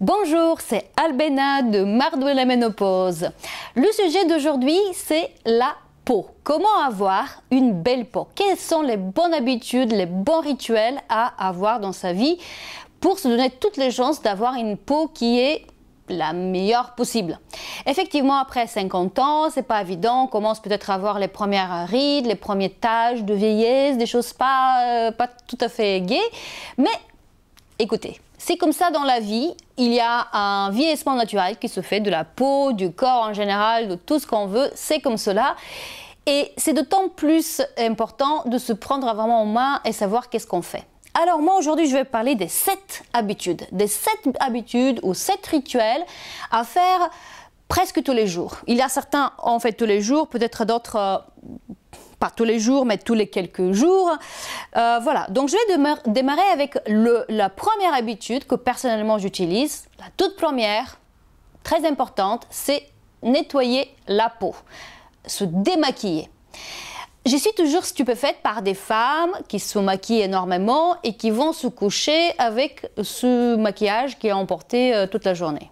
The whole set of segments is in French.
Bonjour, c'est Albena de Mardou et la ménopause. Le sujet d'aujourd'hui, c'est la peau. Comment avoir une belle peau Quelles sont les bonnes habitudes, les bons rituels à avoir dans sa vie pour se donner toutes les chances d'avoir une peau qui est la meilleure possible. Effectivement, après 50 ans, c'est pas évident. On commence peut-être à avoir les premières rides, les premiers tâches de vieillesse, des choses euh, pas tout à fait gaies. Mais écoutez, c'est comme ça dans la vie, il y a un vieillissement naturel qui se fait de la peau, du corps en général, de tout ce qu'on veut, c'est comme cela. Et c'est d'autant plus important de se prendre vraiment en main et savoir qu'est-ce qu'on fait. Alors moi aujourd'hui je vais parler des 7 habitudes, des 7 habitudes ou 7 rituels à faire presque tous les jours. Il y a certains en fait tous les jours, peut-être d'autres euh, pas tous les jours, mais tous les quelques jours. Euh, voilà, donc je vais démarrer avec la première habitude que personnellement j'utilise, la toute première, très importante, c'est nettoyer la peau, se démaquiller. Je suis toujours stupéfaite par des femmes qui se maquillent énormément et qui vont se coucher avec ce maquillage qui est emporté euh, toute la journée.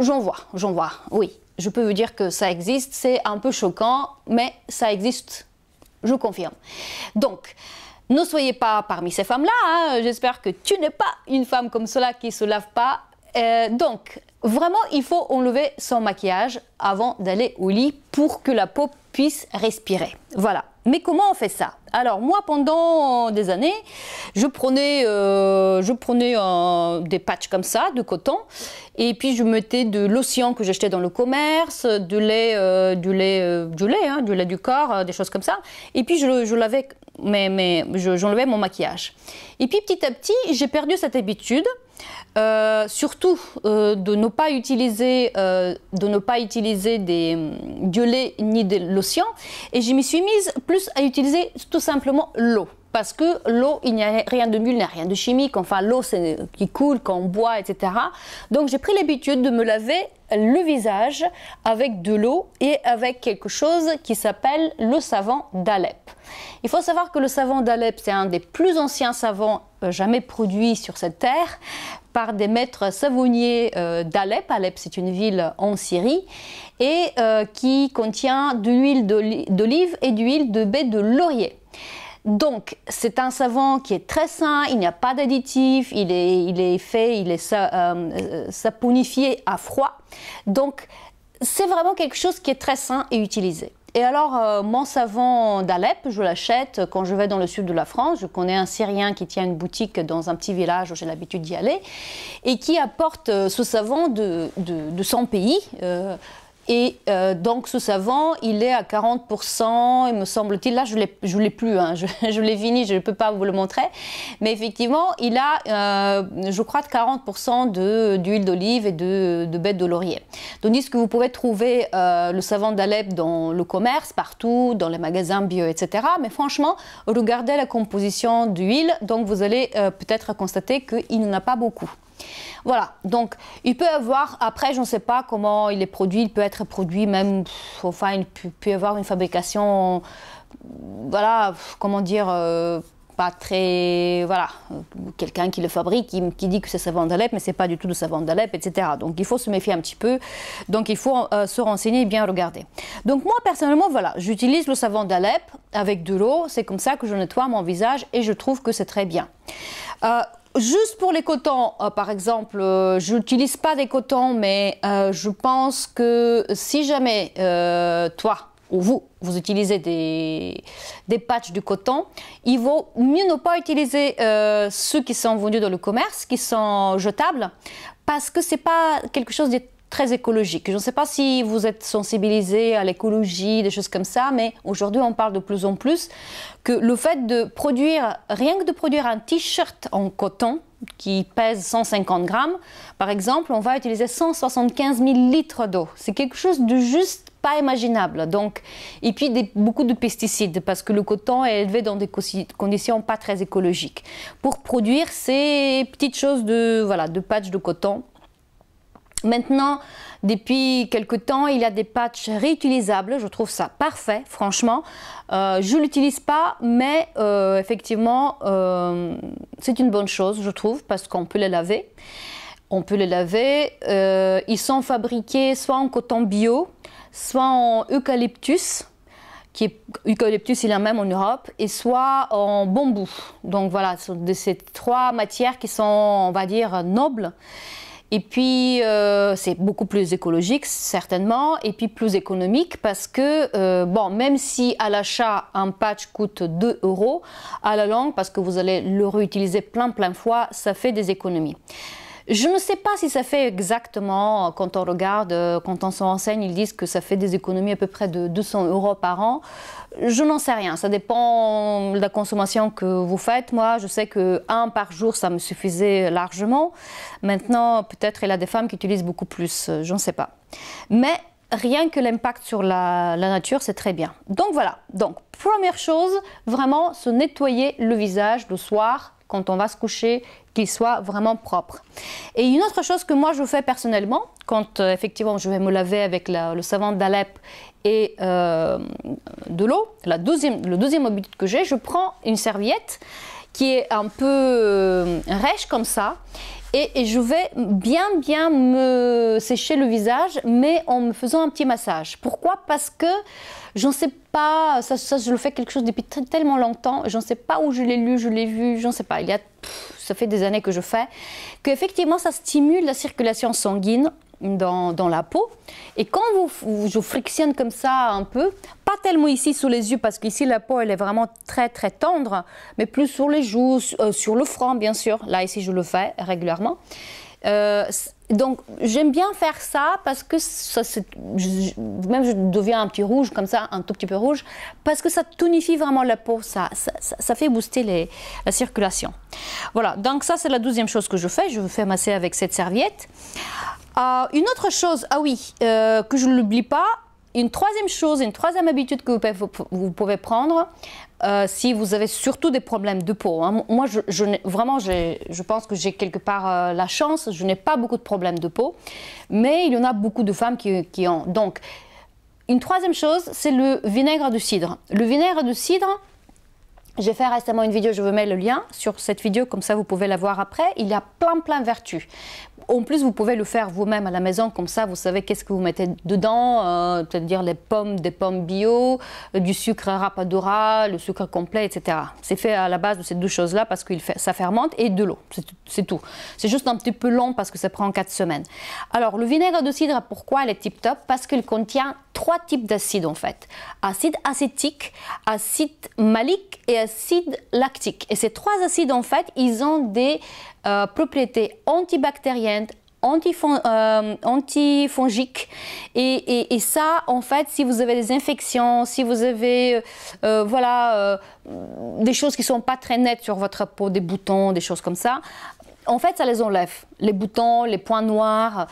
J'en vois, j'en vois, oui je peux vous dire que ça existe, c'est un peu choquant, mais ça existe, je confirme. Donc, ne soyez pas parmi ces femmes-là, hein. j'espère que tu n'es pas une femme comme cela qui ne se lave pas. Euh, donc, vraiment, il faut enlever son maquillage avant d'aller au lit pour que la peau puisse respirer. Voilà. Mais comment on fait ça Alors moi, pendant des années, je prenais, euh, je prenais des patchs comme ça, de coton, et puis je mettais de l'océan que j'achetais dans le commerce, du lait, euh, du lait, euh, du lait, hein, du lait du corps, des choses comme ça, et puis je, l'avais, mais, mais j'enlevais mon maquillage. Et puis petit à petit, j'ai perdu cette habitude. Euh, surtout euh, de ne pas utiliser, euh, de ne pas utiliser des, du lait ni de l'océan. Et je m'y suis mise plus à utiliser tout simplement l'eau parce que l'eau, il n'y a rien de mieux, il n'y a rien de chimique, enfin l'eau c'est qui coule quand on boit, etc. Donc j'ai pris l'habitude de me laver le visage avec de l'eau et avec quelque chose qui s'appelle le savon d'Alep. Il faut savoir que le savon d'Alep, c'est un des plus anciens savons euh, jamais produits sur cette terre par des maîtres savonniers euh, d'Alep. Alep, c'est une ville en Syrie et euh, qui contient de l'huile d'olive et d'huile de baie de laurier. Donc, c'est un savon qui est très sain, il n'y a pas d'additifs, il est, il est, fait, il est saponifié euh, euh, à froid. Donc, c'est vraiment quelque chose qui est très sain et utilisé. Et alors, euh, mon savon d'Alep, je l'achète quand je vais dans le sud de la France. Je connais un Syrien qui tient une boutique dans un petit village où j'ai l'habitude d'y aller et qui apporte ce savon de, de, son pays. Et euh, donc ce savon, il est à 40%, il me semble-t-il. Là, je ne l'ai plus, hein. je, l'ai fini, je ne peux pas vous le montrer. Mais effectivement, il a, euh, je crois, de 40% d'huile d'olive et de, de bête de laurier. Tandis que vous pouvez trouver euh, le savon d'Alep dans le commerce, partout, dans les magasins bio, etc. Mais franchement, regardez la composition d'huile, donc vous allez peut-être constater qu'il n'en a pas beaucoup. Voilà, donc il peut avoir, après je ne sais pas comment il est produit, il peut être produit même, enfin il peut, avoir une fabrication, voilà, comment dire, euh, pas très, voilà, euh, quelqu'un qui le fabrique, qui, dit que c'est savon d'Alep, mais c'est pas du tout de savon d'Alep, etc. Donc il faut se méfier un petit peu, donc il faut euh, se renseigner et bien regarder. Donc moi personnellement, voilà, j'utilise le savon d'Alep avec de l'eau, c'est comme ça que je nettoie mon visage et je trouve que c'est très bien. Juste pour les cotons, euh, par exemple, euh, je n'utilise pas des cotons, mais euh, je pense que si jamais toi ou vous, vous utilisez des, patchs de coton, il vaut mieux ne pas utiliser ceux qui sont vendus dans le commerce, qui sont jetables, parce que ce n'est pas quelque chose de très écologique. Je ne sais pas si vous êtes sensibilisés à l'écologie, des choses comme ça, mais aujourd'hui on parle de plus en plus que le fait de produire, rien que de produire un t-shirt en coton, qui pèse 150 grammes, par exemple, on va utiliser 175 000 litres d'eau. C'est quelque chose de juste pas imaginable. Donc, et puis beaucoup de pesticides parce que le coton est élevé dans des conditions pas très écologiques. Pour produire ces petites choses de voilà de patch de coton, Maintenant, depuis quelque temps, il y a des patchs réutilisables. Je trouve ça parfait, franchement. Euh, je ne l'utilise pas, mais euh, effectivement, euh, c'est une bonne chose, je trouve, parce qu'on peut les laver. On peut les laver. ils sont fabriqués soit en coton bio, soit en eucalyptus qui est eucalyptus, il y en a même en Europe, et soit en bambou. Donc voilà, de ces trois matières qui sont, on va dire, nobles. Et puis, euh, c'est beaucoup plus écologique, certainement, et puis plus économique, parce que, euh, bon, même si à l'achat, un patch coûte 2 euros, à la longue, parce que vous allez le réutiliser plein, plein fois, ça fait des économies. Je ne sais pas si ça fait exactement, quand on regarde, euh, quand on se renseigne, ils disent que ça fait des économies à peu près de 200 euros par an. Je n'en sais rien, ça dépend de la consommation que vous faites. Moi, je sais que un par jour, ça me suffisait largement. Maintenant, peut-être il y a des femmes qui utilisent beaucoup plus, je ne sais pas. Mais rien que l'impact sur la, la nature, c'est très bien. Donc voilà, donc première chose, vraiment se nettoyer le visage le soir quand on va se coucher, qu'il soit vraiment propre. Et une autre chose que moi je fais personnellement, quand euh, effectivement je vais me laver avec le savon d'Alep et euh, de l'eau, la deuxième, le deuxième habitude que j'ai, je prends une serviette qui est un peu euh, rêche comme ça et, je vais bien bien me sécher le visage, mais en me faisant un petit massage. Pourquoi Parce que j'en sais pas, ça, je le fais quelque chose depuis tellement longtemps, j'en sais pas où je l'ai lu, je l'ai vu, j'en sais pas, il y a, ça fait des années que je fais, qu'effectivement ça stimule la circulation sanguine dans, la peau. Et quand vous, je frictionne comme ça un peu, pas tellement ici sous les yeux, parce qu'ici la peau elle est vraiment très très tendre, mais plus sur les joues, euh, sur le front bien sûr. Là ici je le fais régulièrement. Euh, donc j'aime bien faire ça parce que ça, même je deviens un petit rouge comme ça, un tout petit peu rouge, parce que ça tonifie vraiment la peau, ça, ça, fait booster la circulation. Voilà, donc ça c'est la deuxième chose que je fais, je fais masser avec cette serviette. Ah, une autre chose, ah oui, euh, que je ne l'oublie pas, une troisième chose, une troisième habitude que vous pouvez, prendre, euh, si vous avez surtout des problèmes de peau. Hein. Moi, vraiment, je pense que j'ai quelque part euh, la chance, je n'ai pas beaucoup de problèmes de peau, mais il y en a beaucoup de femmes qui, qui ont. Donc, une troisième chose, c'est le vinaigre de cidre. Le vinaigre de cidre, j'ai fait récemment une vidéo, je vous mets le lien sur cette vidéo, comme ça vous pouvez la voir après. Il y a plein plein de vertus. En plus, vous pouvez le faire vous-même à la maison, comme ça, vous savez qu'est-ce que vous mettez dedans, euh, c'est-à-dire les pommes, des pommes bio, euh, du sucre rapadura, le sucre complet, etc. C'est fait à la base de ces deux choses-là parce que ça fermente et de l'eau, c'est tout. C'est juste un petit peu long parce que ça prend 4 semaines. Alors, le vinaigre de cidre, pourquoi il est tip-top Parce qu'il contient trois types d'acides en fait. Acide acétique, acide malique et acide lactique. Et ces trois acides en fait, ils ont des euh, propriétés antibactériennes, euh, antifongiques. Et, et, ça, en fait, si vous avez des infections, si vous avez euh, voilà, des choses qui ne sont pas très nettes sur votre peau, des boutons, des choses comme ça, en fait, ça les enlève. Les boutons, les points noirs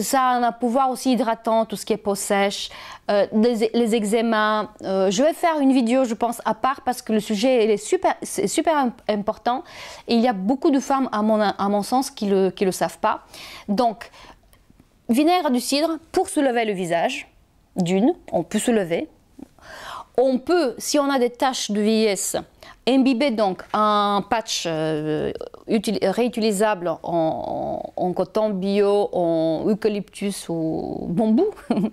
ça a un pouvoir aussi hydratant, tout ce qui est peau sèche, euh, les, les, eczémas. Euh, je vais faire une vidéo, je pense, à part parce que le sujet est super, important et il y a beaucoup de femmes, à mon, sens, qui ne le, savent pas. Donc, vinaigre du cidre pour soulever le visage, d'une, on peut lever on peut, si on a des taches de vieillesse, imbiber donc un patch euh, réutilisable en, coton bio, en eucalyptus ou bambou, le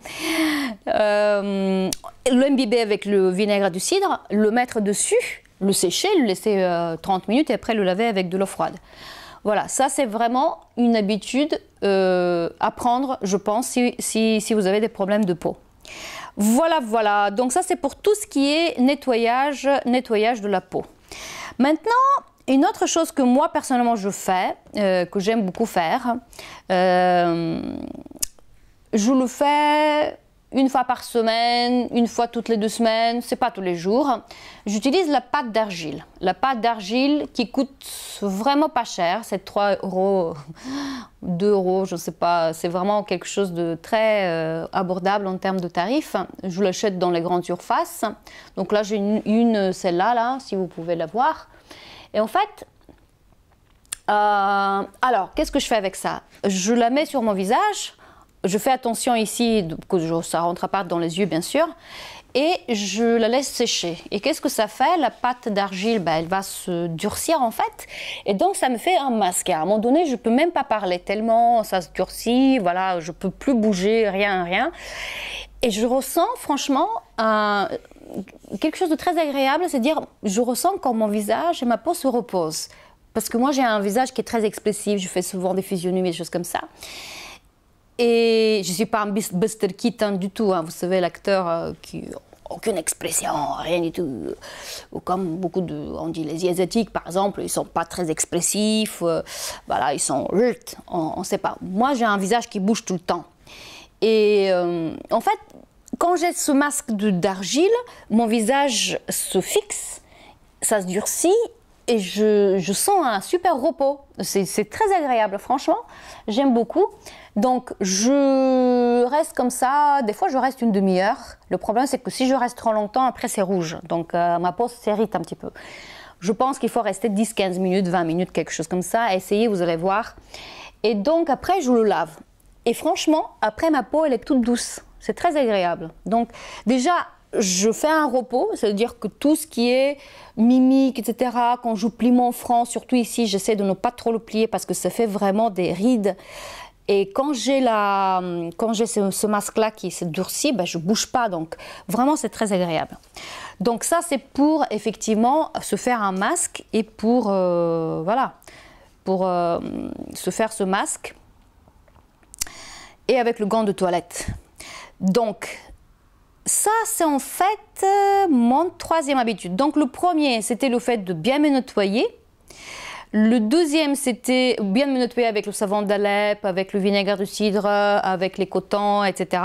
euh, l'imbiber avec le vinaigre du cidre, le mettre dessus, le sécher, le laisser 30 euh, minutes et après le laver avec de l'eau froide. Voilà, ça c'est vraiment une habitude à prendre, je pense, si vous avez des problèmes de peau. Voilà, voilà. Donc ça, c'est pour tout ce qui est nettoyage, nettoyage de la peau. Maintenant, une autre chose que moi, personnellement, je fais, euh, que j'aime beaucoup faire, euh, je le fais une fois par semaine, une fois toutes les deux semaines, c'est pas tous les jours. J'utilise la pâte d'argile. La pâte d'argile qui coûte vraiment pas cher, c'est 3 euros, 2 euros, je ne sais pas, c'est vraiment quelque chose de très euh, abordable en termes de tarifs. Je l'achète dans les grandes surfaces. Donc là, j'ai une, celle-là, là, si vous pouvez la voir. Et en fait, euh, alors, qu'est-ce que je fais avec ça Je la mets sur mon visage je fais attention ici, que ça ne rentre pas dans les yeux bien sûr, et je la laisse sécher. Et qu'est-ce que ça fait La pâte d'argile, ben, elle va se durcir en fait, et donc ça me fait un masque. À un moment donné, je peux même pas parler tellement ça se durcit, voilà, je peux plus bouger, rien, rien. Et je ressens franchement quelque chose de très agréable, c'est-à-dire je ressens quand mon visage et ma peau se reposent. Parce que moi j'ai un visage qui est très expressif, je fais souvent des physionomies, des choses comme ça. Et je ne suis pas un Buster Keaton du tout, hein. vous savez, l'acteur qui euh, qui aucune expression, rien du tout. Ou comme beaucoup de, on dit les asiatiques par exemple, ils sont pas très expressifs, euh, voilà, ils sont, on ne sait pas. Moi j'ai un visage qui bouge tout le temps. Et euh, en fait, quand j'ai ce masque d'argile, mon visage se fixe, ça se durcit et je, je sens un super repos. C'est très agréable, franchement, j'aime beaucoup. Donc je reste comme ça, des fois je reste une demi-heure. Le problème c'est que si je reste trop longtemps, après c'est rouge. Donc euh, ma peau s'irrite un petit peu. Je pense qu'il faut rester 10, 15 minutes, 20 minutes, quelque chose comme ça. Essayez, vous allez voir. Et donc après je le lave. Et franchement, après ma peau elle est toute douce. C'est très agréable. Donc déjà, je fais un repos, c'est-à-dire que tout ce qui est mimique, etc., quand je plie mon front, surtout ici, j'essaie de ne pas trop le plier parce que ça fait vraiment des rides et quand j'ai la, quand j'ai ce, masque-là qui se durcit, je ben, je bouge pas. Donc vraiment, c'est très agréable. Donc ça, c'est pour effectivement se faire un masque et pour euh, voilà, pour euh, se faire ce masque et avec le gant de toilette. Donc ça, c'est en fait euh, mon troisième habitude. Donc le premier, c'était le fait de bien me nettoyer. Le deuxième, c'était bien me nettoyer avec le savon d'Alep, avec le vinaigre de cidre, avec les cotons, etc.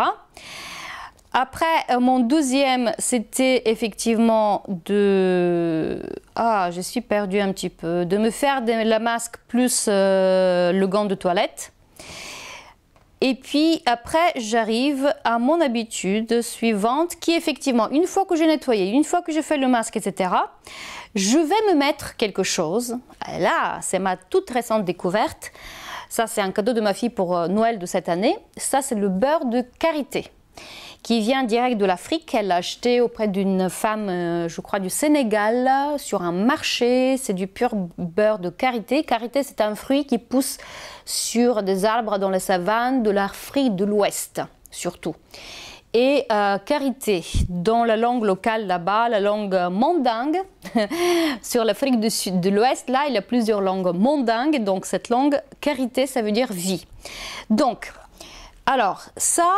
Après, euh, mon deuxième, c'était effectivement de... Ah, je suis perdue un petit peu. De me faire la masque plus euh, le gant de toilette. Et puis après, j'arrive à mon habitude suivante qui effectivement, une fois que j'ai nettoyé, une fois que j'ai fait le masque, etc., je vais me mettre quelque chose. Là, c'est ma toute récente découverte. Ça, c'est un cadeau de ma fille pour euh, Noël de cette année. Ça, c'est le beurre de karité qui vient direct de l'Afrique. Elle l'a acheté auprès d'une femme, euh, je crois, du Sénégal, sur un marché. C'est du pur beurre de karité. Karité, c'est un fruit qui pousse sur des arbres dans les savannes de l'Afrique de l'Ouest, surtout et euh, karité, dans la langue locale là-bas, la langue mondingue, Sur l'Afrique du Sud, de l'Ouest, là, il y a plusieurs langues mandingues, donc cette langue karité, ça veut dire vie. Donc, alors, ça,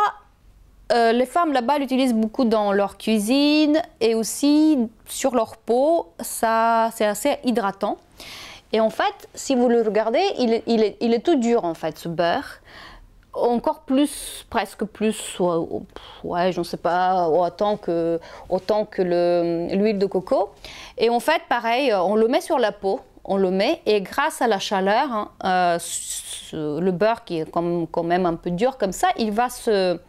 euh, les femmes là-bas l'utilisent beaucoup dans leur cuisine et aussi sur leur peau, ça, c'est assez hydratant. Et en fait, si vous le regardez, il est tout dur en fait, ce beurre encore plus, presque plus, ouais, je ne sais pas, autant que, autant que l'huile de coco. Et en fait, pareil, euh, on le met sur la peau, on le met, et grâce à la chaleur, hein, euh, le beurre qui est quand, même un peu dur comme ça, il va se,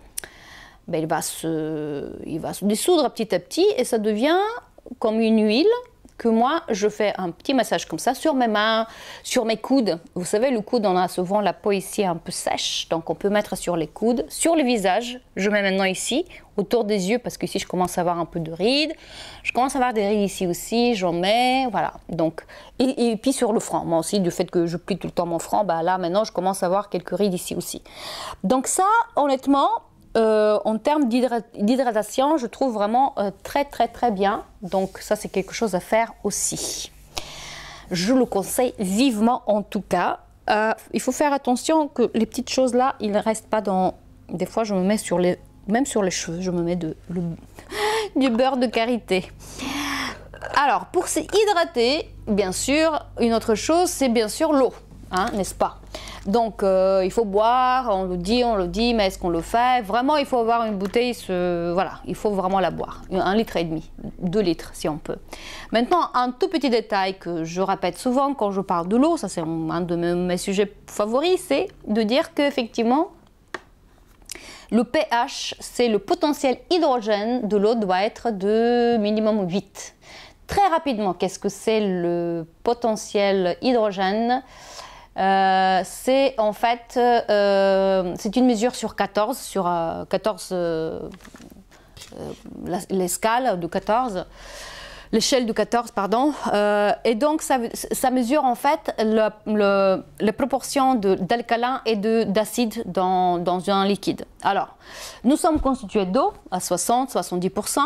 ben, il va se, il va se dissoudre petit à petit, et ça devient comme une huile que moi, je fais un petit massage comme ça sur mes mains, sur mes coudes. Vous savez, le coude, on a souvent la peau ici un peu sèche, donc on peut mettre sur les coudes, sur le visage. Je mets maintenant ici, autour des yeux, parce que qu'ici, je commence à avoir un peu de rides. Je commence à avoir des rides ici aussi, j'en mets, voilà. Donc, et, et, puis sur le front. Moi aussi, du fait que je plie tout le temps mon front, bah là, maintenant, je commence à avoir quelques rides ici aussi. Donc ça, honnêtement, euh, en termes d'hydratation, je trouve vraiment euh, très très très bien. Donc ça, c'est quelque chose à faire aussi. Je le conseille vivement en tout cas. Euh, il faut faire attention que les petites choses là, ils ne restent pas dans... Des fois, je me mets sur les... Même sur les cheveux, je me mets de, du beurre de karité. Alors, pour s'hydrater, bien sûr, une autre chose, c'est bien sûr l'eau. Hein, n'est-ce pas Donc, euh, il faut boire, on le dit, on le dit, mais est-ce qu'on le fait Vraiment, il faut avoir une bouteille, voilà, il faut vraiment la boire. Un litre et demi, deux litres si on peut. Maintenant, un tout petit détail que je répète souvent quand je parle de l'eau, ça c'est un de mes, mes sujets favoris, c'est de dire qu'effectivement, le pH, c'est le potentiel hydrogène de l'eau, doit être de minimum 8. Très rapidement, qu'est-ce que c'est le potentiel hydrogène euh, c'est en fait euh, c'est une mesure sur 14 sur 14 euh, l'escale de 14 l'échelle de 14 pardon et donc ça, mesure en fait le, le, proportion d'alcalin et d'acide dans, un liquide alors nous sommes constitués d'eau à 60 70%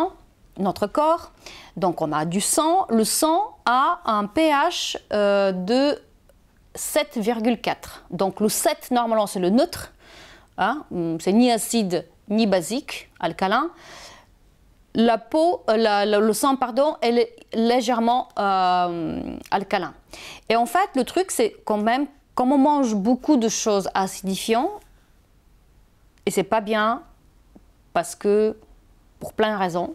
notre corps. Donc on a du sang. Le sang a un pH de 7,4. Donc le 7, normalement, c'est le neutre. Hein, hum, c'est ni acide ni basique, alcalin. La peau, euh, le sang, pardon, est légèrement euh, alcalin. Et en fait, le truc, c'est quand même, comme on mange beaucoup de choses acidifiantes, et c'est pas bien, parce que, pour plein de raisons,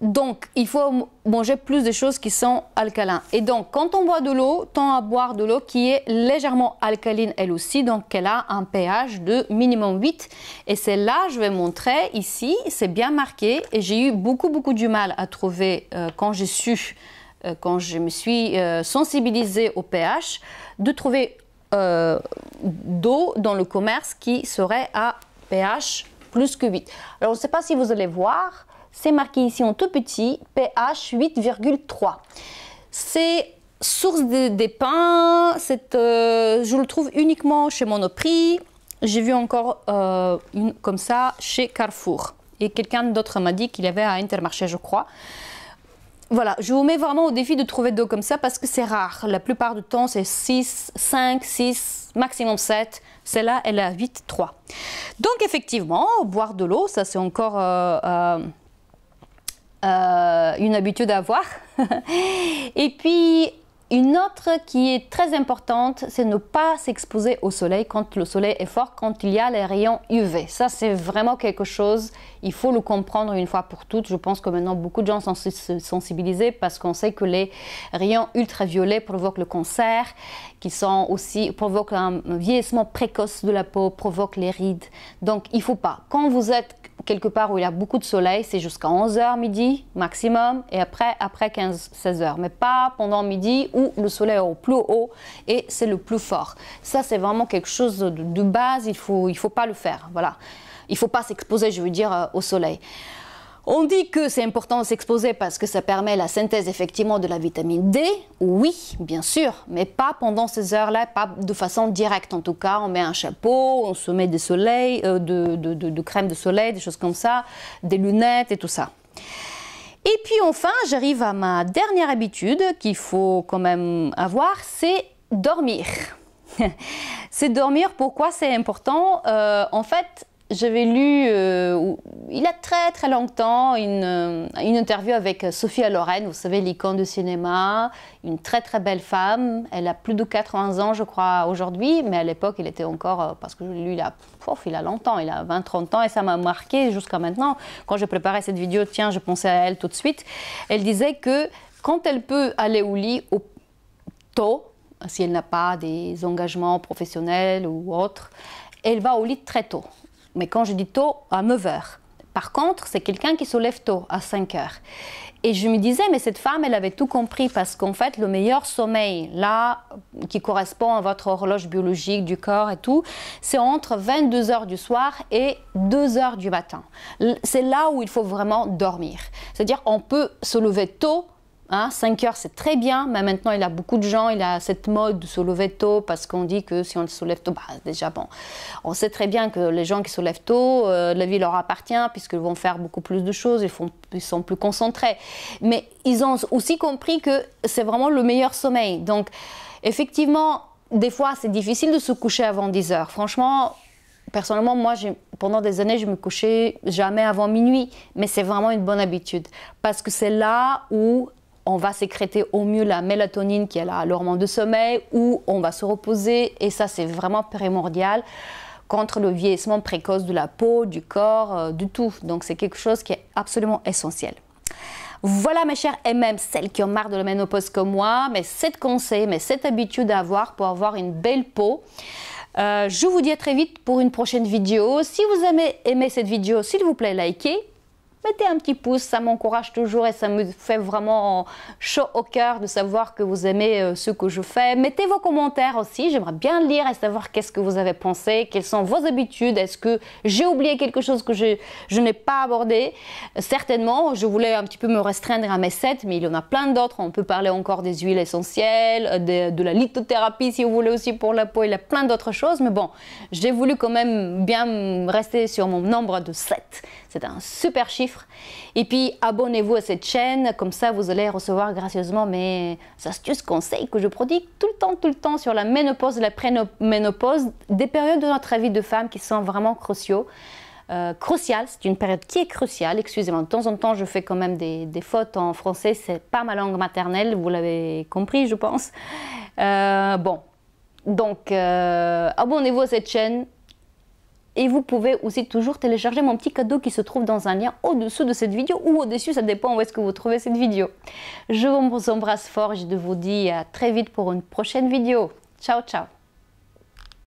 donc, il faut manger plus de choses qui sont alcalines. Et donc, quand on boit de l'eau, tend à boire de l'eau qui est légèrement alcaline elle aussi, donc qu'elle a un pH de minimum 8. Et celle-là, je vais montrer ici, c'est bien marqué. Et j'ai eu beaucoup, beaucoup du mal à trouver euh, quand j'ai su, euh, quand je me suis sensibilisé euh, sensibilisée au pH, de trouver d'eau dans le commerce qui serait à pH plus que 8. Alors, on ne sais pas si vous allez voir c'est marqué ici en tout petit, pH 8,3. C'est source des, pains, euh, je le trouve uniquement chez Monoprix. J'ai vu encore euh, une comme ça chez Carrefour. Et quelqu'un d'autre m'a dit qu'il y avait à Intermarché, je crois. Voilà, je vous mets vraiment au défi de trouver l'eau comme ça parce que c'est rare. La plupart du temps, c'est 6, 5, 6, maximum 7. Celle-là, elle a 8, 3. Donc, effectivement, boire de l'eau, ça c'est encore euh, euh, une habitude à avoir. et puis, une autre qui est très importante, c'est ne pas s'exposer au soleil quand le soleil est fort, quand il y a les rayons UV. Ça, c'est vraiment quelque chose il faut le comprendre une fois pour toutes. Je pense que maintenant beaucoup de gens sont sensibilisés parce qu'on sait que les rayons ultraviolets provoquent le cancer, qui sont aussi provoquent un vieillissement précoce de la peau, provoquent les rides. Donc il faut pas. Quand vous êtes quelque part où il y a beaucoup de soleil, c'est jusqu'à 11h midi maximum et après, après 15-16h. Mais pas pendant midi où le soleil est au plus haut et c'est le plus fort. Ça, c'est vraiment quelque chose de, base, il ne faut, il faut pas le faire. Voilà. Il ne faut pas s'exposer, je veux dire, euh, au soleil. On dit que c'est important de s'exposer parce que ça permet la synthèse effectivement de la vitamine D. Oui, bien sûr, mais pas pendant ces heures-là, pas de façon directe en tout cas. On met un chapeau, on se met des soleils, euh, de, crème de soleil, des choses comme ça, des lunettes et tout ça. Et puis enfin, j'arrive à ma dernière habitude qu'il faut quand même avoir, c'est dormir. c'est dormir, pourquoi c'est important euh, En fait, j'avais lu, euh, il y a très très longtemps, une, euh, interview avec euh, Sophia Loren, vous savez, l'icône du cinéma, une très très belle femme. Elle a plus de 80 ans, je crois, aujourd'hui, mais à l'époque, il était encore, parce que lui, il a, il a longtemps, il a 20-30 ans, et ça m'a marqué jusqu'à maintenant. Quand je préparais cette vidéo, tiens, je pensais à elle tout de suite. Elle disait que quand elle peut aller au lit tôt, si elle n'a pas des engagements professionnels ou autres, elle va au lit très tôt. Mais quand je dis tôt, à 9h. Par contre, c'est quelqu'un qui se lève tôt, à 5h. Et je me disais, mais cette femme, elle avait tout compris parce qu'en fait, le meilleur sommeil, là, qui correspond à votre horloge biologique du corps et tout, c'est entre 22 h du soir et 2 heures du matin. C'est là où il faut vraiment dormir. C'est-à-dire, on peut se lever tôt 5 hein, heures, c'est très bien, mais maintenant, il y a beaucoup de gens, il y a cette mode de se lever tôt parce qu'on dit que si on se lève tôt, bah, déjà, bon, on sait très bien que les gens qui se lèvent tôt, euh, la vie leur appartient puisqu'ils vont faire beaucoup plus de choses, ils, font, ils sont plus concentrés. Mais ils ont aussi compris que c'est vraiment le meilleur sommeil. Donc, effectivement, des fois, c'est difficile de se coucher avant 10 heures. Franchement, personnellement, moi, pendant des années, je me couchais jamais avant minuit, mais c'est vraiment une bonne habitude parce que c'est là où on va sécréter au mieux la mélatonine qui est la l'hormone de sommeil, ou on va se reposer, et ça c'est vraiment primordial contre le vieillissement précoce de la peau, du corps, euh, du tout. Donc c'est quelque chose qui est absolument essentiel. Voilà mes chers, et même celles qui ont marre de la ménopause comme moi, mais 7 conseils, mais cette habitude à avoir pour avoir une belle peau. Euh, je vous dis à très vite pour une prochaine vidéo. Si vous aimez aimé cette vidéo, s'il vous plaît, likez mettez un petit pouce, ça m'encourage toujours et ça me fait vraiment chaud au cœur de savoir que vous aimez euh, ce que je fais. Mettez vos commentaires aussi, j'aimerais bien lire et savoir qu'est-ce que vous avez pensé, quelles sont vos habitudes, est-ce que j'ai oublié quelque chose que je, je n'ai pas abordé Certainement, je voulais un petit peu me restreindre à mes 7, mais il y en a plein d'autres, on peut parler encore des huiles essentielles, euh, de, de la lithothérapie si vous voulez aussi pour la peau, il y a plein d'autres choses, mais bon, j'ai voulu quand même bien rester sur mon nombre de 7. C'est un super chiffre. Et puis abonnez-vous à cette chaîne, comme ça vous allez recevoir gracieusement mes astuces, conseils que je prodigue tout le temps, tout le temps sur la ménopause, la pré-ménopause. des périodes de notre vie de femme qui sont vraiment cruciaux. Euh, c'est une période qui est cruciale, excusez-moi, de temps en temps je fais quand même des, fautes en français, c'est pas ma langue maternelle, vous l'avez compris je pense. Euh, bon, donc euh, abonnez-vous à cette chaîne, et vous pouvez aussi toujours télécharger mon petit cadeau qui se trouve dans un lien au-dessous de cette vidéo ou au-dessus, ça dépend où est-ce que vous trouvez cette vidéo. Je vous embrasse fort, et je vous dis à très vite pour une prochaine vidéo. Ciao, ciao